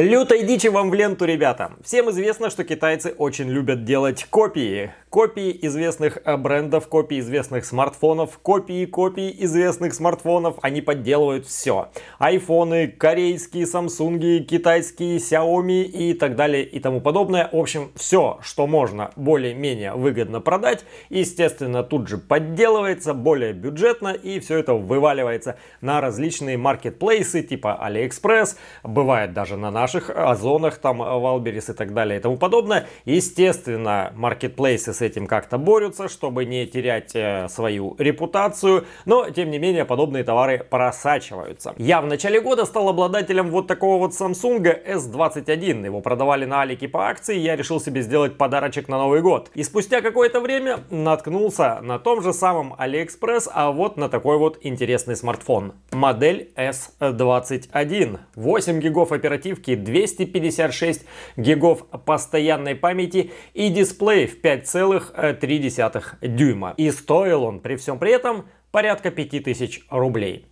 Лютой дичи вам в ленту, ребята! Всем известно, что китайцы очень любят делать копии. Копии известных э, брендов, копии известных смартфонов, копии копии известных смартфонов. Они подделывают все. Айфоны, корейские, самсунги, китайские, Xiaomi и так далее и тому подобное. В общем, все, что можно более-менее выгодно продать, естественно, тут же подделывается, более бюджетно и все это вываливается на различные маркетплейсы типа AliExpress, бывает даже на наш наших озонах, там, Валберис и так далее и тому подобное. Естественно, маркетплейсы с этим как-то борются, чтобы не терять э, свою репутацию, но, тем не менее, подобные товары просачиваются. Я в начале года стал обладателем вот такого вот Samsung S21. Его продавали на Алике по акции, я решил себе сделать подарочек на Новый год. И спустя какое-то время наткнулся на том же самом AliExpress, а вот на такой вот интересный смартфон. Модель S21. 8 гигов оперативки, и 256 гигов постоянной памяти и дисплей в 5,3 дюйма. И стоил он при всем при этом порядка 5000 рублей.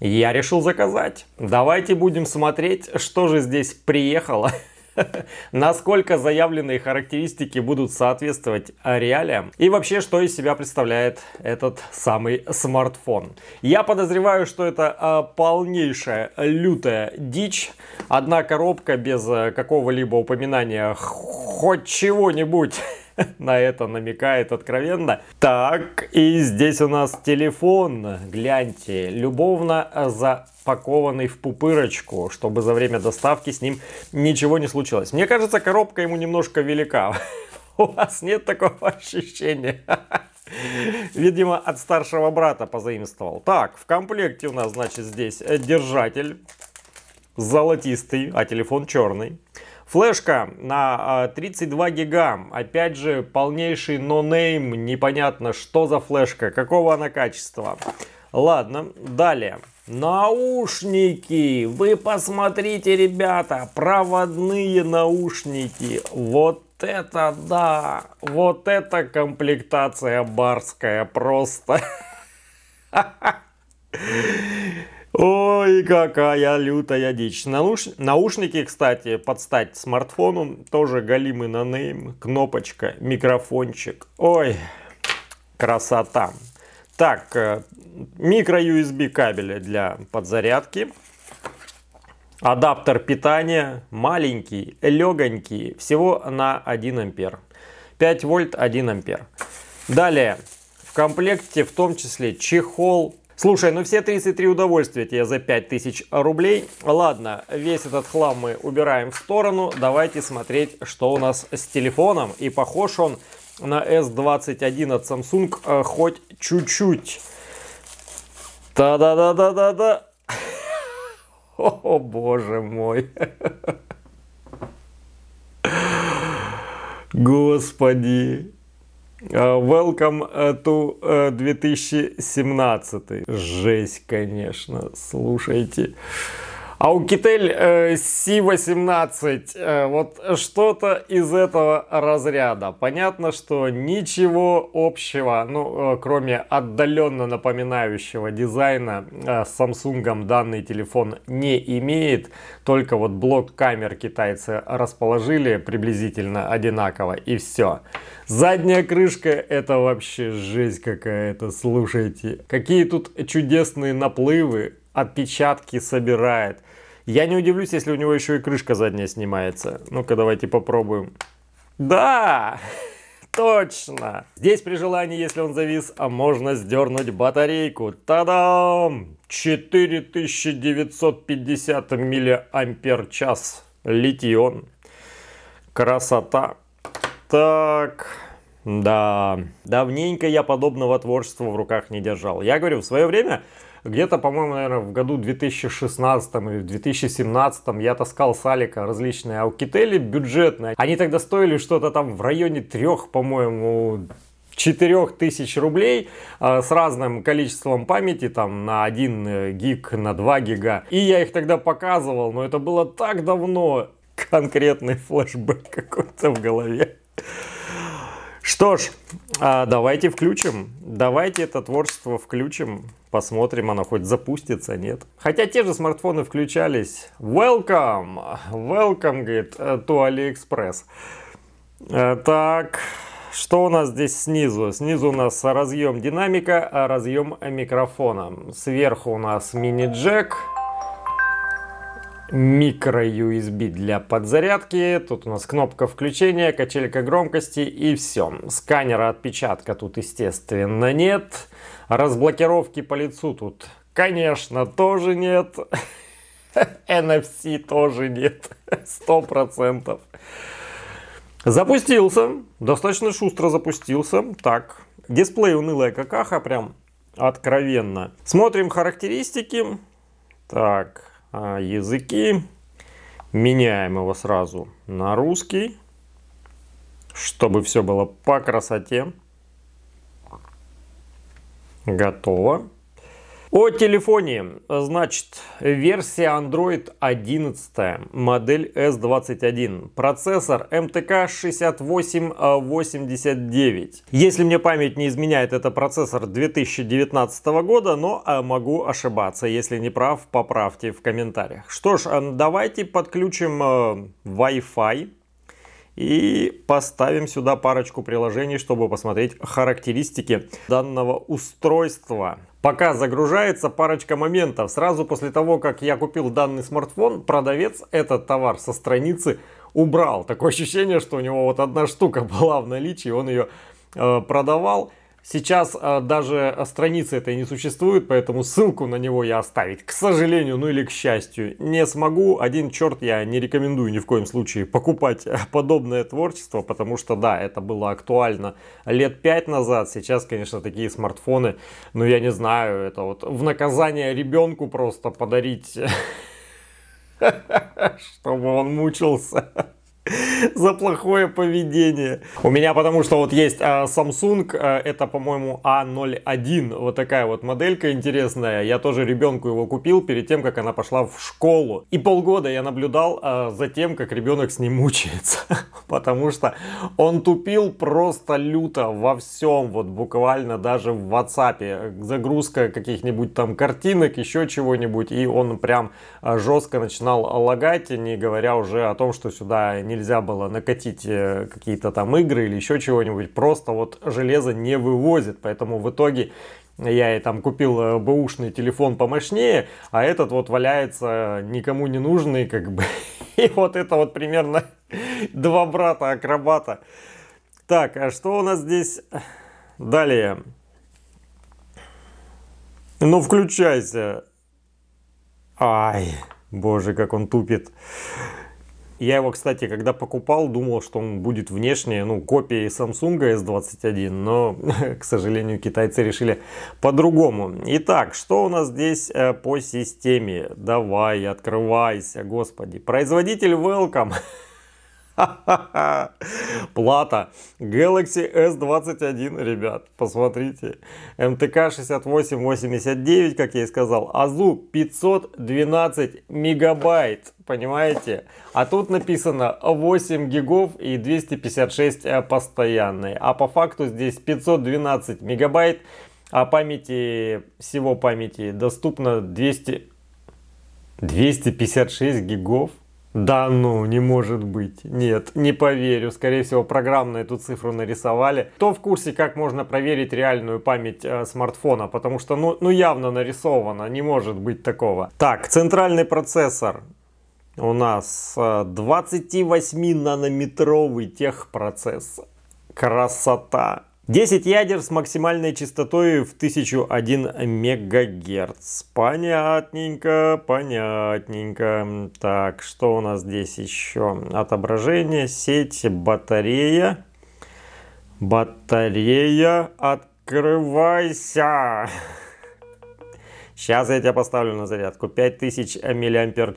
Я решил заказать. Давайте будем смотреть, что же здесь приехало. насколько заявленные характеристики будут соответствовать реалиям и вообще, что из себя представляет этот самый смартфон. Я подозреваю, что это а, полнейшая лютая дичь, одна коробка без э, какого-либо упоминания хоть чего-нибудь на это намекает откровенно. Так, и здесь у нас телефон, гляньте, любовно запакованный в пупырочку, чтобы за время доставки с ним ничего не случилось. Мне кажется, коробка ему немножко велика. У вас нет такого ощущения? Видимо, от старшего брата позаимствовал. Так, в комплекте у нас, значит, здесь держатель золотистый, а телефон черный. Флешка на 32 а, гига. Опять же, полнейший нонейм. Непонятно, что за флешка, какого она качества. Ладно, далее. Наушники! Вы посмотрите, ребята, проводные наушники. Вот это да! Вот это комплектация барская просто. Ой, какая лютая дичь. Науш... Наушники, кстати, под стать смартфону, тоже галимый на нейм. кнопочка, микрофончик. Ой, красота. Так, э, микро-USB кабели для подзарядки. Адаптер питания маленький, легонький, всего на 1 ампер. 5 вольт, 1 ампер. Далее, в комплекте в том числе чехол Слушай, ну все 33 удовольствия тебе за 5000 рублей. Ладно, весь этот хлам мы убираем в сторону. Давайте смотреть, что у нас с телефоном. И похож он на S21 от Samsung э, хоть чуть-чуть. Та-да-да-да-да-да. О, боже мой. Господи. Э, welcome э, to 2017. Э, Жесть, конечно, слушайте. А у Китель э, C18 э, вот что-то из этого разряда. Понятно, что ничего общего, ну, э, кроме отдаленно напоминающего дизайна, э, с Samsung данный телефон не имеет. Только вот блок камер китайцы расположили приблизительно одинаково и все. Задняя крышка это вообще жесть какая-то, слушайте. Какие тут чудесные наплывы, отпечатки собирает. Я не удивлюсь, если у него еще и крышка задняя снимается. Ну-ка, давайте попробуем. Да! Точно! Здесь при желании, если он завис, а можно сдернуть батарейку. Та-дам! 4950 миллиампер-час. Литион. Красота. Так, да, давненько я подобного творчества в руках не держал. Я говорю, в свое время где-то, по-моему, наверное, в году 2016 или в 2017 я таскал с Алика различные аукители бюджетные. Они тогда стоили что-то там в районе трех, по-моему, 4000 рублей э, с разным количеством памяти, там на 1 э, гиг, на 2 гига. И я их тогда показывал, но это было так давно, конкретный флешбэк какой-то в голове. Что ж, э, давайте включим, давайте это творчество включим. Посмотрим, оно хоть запустится, нет. Хотя те же смартфоны включались. Welcome! Welcome, говорит, to э, AliExpress. Э, так, что у нас здесь снизу? Снизу у нас разъем динамика, а разъем микрофона. Сверху у нас мини-джек микро-USB для подзарядки, тут у нас кнопка включения, качелька громкости и все. Сканера отпечатка тут, естественно, нет. Разблокировки по лицу тут, конечно, тоже нет. NFC тоже нет, Сто процентов. Запустился, достаточно шустро запустился. Так, дисплей унылая какаха, прям откровенно. Смотрим характеристики. Так, а, языки. Меняем его сразу на русский, чтобы все было по красоте. Готово. О телефоне. Значит, версия Android 11, модель S21, процессор MTK 6889. Если мне память не изменяет, это процессор 2019 года, но а, могу ошибаться. Если не прав, поправьте в комментариях. Что ж, давайте подключим э, Wi-Fi и поставим сюда парочку приложений, чтобы посмотреть характеристики данного устройства. Пока загружается парочка моментов. Сразу после того, как я купил данный смартфон, продавец этот товар со страницы убрал. Такое ощущение, что у него вот одна штука была в наличии, он ее э, продавал. Сейчас э, даже а, страницы этой не существует, поэтому ссылку на него я оставить, к сожалению, ну или к счастью, не смогу. Один черт, я не рекомендую ни в коем случае покупать э, подобное творчество, потому что, да, это было актуально лет пять назад. Сейчас, конечно, такие смартфоны, ну я не знаю, это вот в наказание ребенку просто подарить, чтобы он мучился. за плохое поведение. У меня потому что вот есть а, Samsung, а, это, по-моему, A01, а вот такая вот моделька интересная. Я тоже ребенку его купил перед тем, как она пошла в школу. И полгода я наблюдал за тем, как ребенок с ним мучается, потому что он тупил просто люто во всем, вот буквально даже в WhatsApp. Загрузка каких-нибудь там картинок, еще чего-нибудь, и он прям жестко начинал лагать, не говоря уже о том, что сюда не нельзя было накатить э, какие-то там игры или еще чего-нибудь. Просто вот железо не вывозит. Поэтому в итоге я и там купил э, бэушный телефон помощнее, а этот вот валяется э, никому не нужный, как бы. И вот это вот примерно два брата-акробата. Так, а что у нас здесь далее? Ну, включайся. Ай, боже, как он тупит. Я его, кстати, когда покупал, думал, что он будет внешне, ну, копией Samsung S21, но, к сожалению, китайцы решили по-другому. Итак, что у нас здесь э, по системе? Давай, открывайся, господи. Производитель Welcome. Плата Galaxy S21, ребят, посмотрите. МТК 6889, как я и сказал. Азу 512 мегабайт, понимаете? А тут написано 8 гигов и 256 э, постоянные. А по факту здесь 512 мегабайт, а памяти, всего памяти доступно 200... 256 гигов. Да ну, не может быть. Нет, не поверю. Скорее всего, программно эту цифру нарисовали. Кто в курсе, как можно проверить реальную память э, смартфона? Потому что, ну, ну, явно нарисовано. Не может быть такого. Так, центральный процессор. У нас 28-нанометровый э, техпроцесс. Красота. 10 ядер с максимальной частотой в 1001 мегагерц. Понятненько, понятненько. Так, что у нас здесь еще? Отображение, сеть, батарея. Батарея, открывайся! Сейчас я тебя поставлю на зарядку. 5000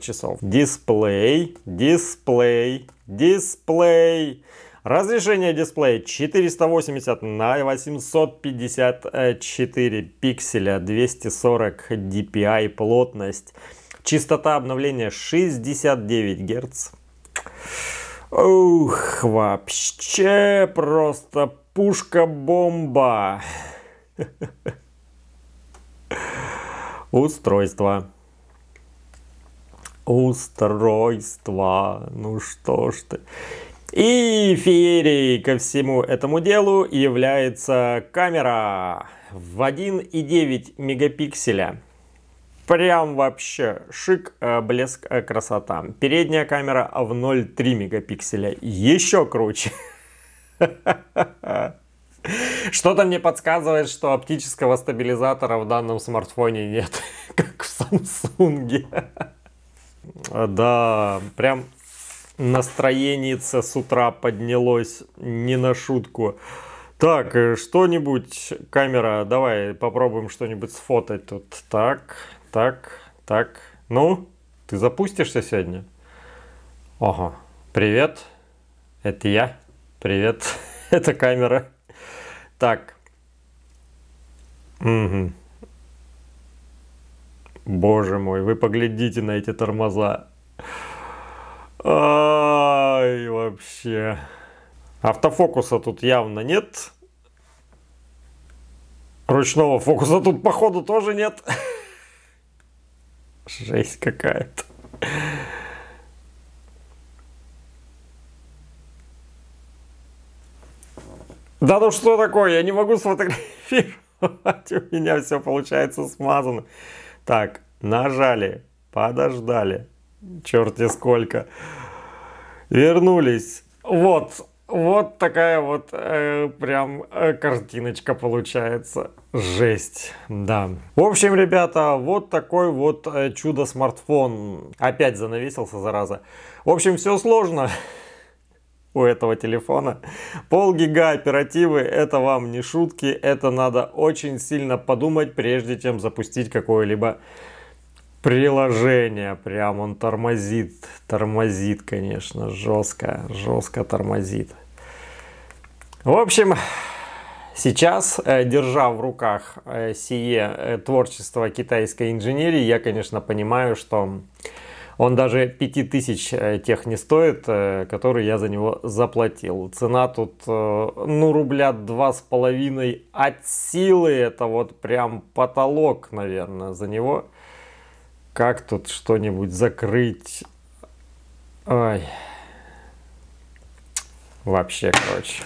часов. Дисплей, дисплей, дисплей. Разрешение дисплея 480 на 854 пикселя, 240 DPI плотность. Частота обновления 69 Гц. Ух, вообще просто пушка-бомба. Устройство. Устройство. Ну что ж ты. И феерией ко всему этому делу является камера в 1,9 мегапикселя. Прям вообще шик, э, блеск, э, красота. Передняя камера в 0,3 мегапикселя. Еще круче. Что-то мне подсказывает, что оптического стабилизатора в данном смартфоне нет, как в Samsung. Да, прям настроеница с утра поднялось не на шутку. Так, э, что-нибудь, камера, давай попробуем что-нибудь сфотать тут. Так, так, так. Ну, ты запустишься сегодня? Ого, привет, это я. Привет, это камера. Так. Угу. Боже мой, вы поглядите на эти тормоза. Ай, вообще. Автофокуса тут явно нет. Ручного фокуса тут, походу, тоже нет. Жесть какая-то. Да ну что такое, я не могу сфотографировать, у меня все получается смазано. Так, нажали, подождали, черти сколько. Вернулись. Вот, вот такая вот э, прям э, картиночка получается. Жесть, да. В общем, ребята, вот такой вот э, чудо-смартфон. Опять занавесился, зараза. В общем, все сложно у этого телефона. Пол гига оперативы, это вам не шутки, это надо очень сильно подумать, прежде чем запустить какое-либо приложение прям он тормозит, тормозит, конечно, жестко, жестко тормозит. В общем, сейчас, э, держа в руках э, сие э, творчество китайской инженерии, я, конечно, понимаю, что он даже 5000 тех не стоит, которые я за него заплатил. Цена тут, ну, рубля два с половиной от силы. Это вот прям потолок, наверное, за него. Как тут что-нибудь закрыть? Ой. Вообще, короче.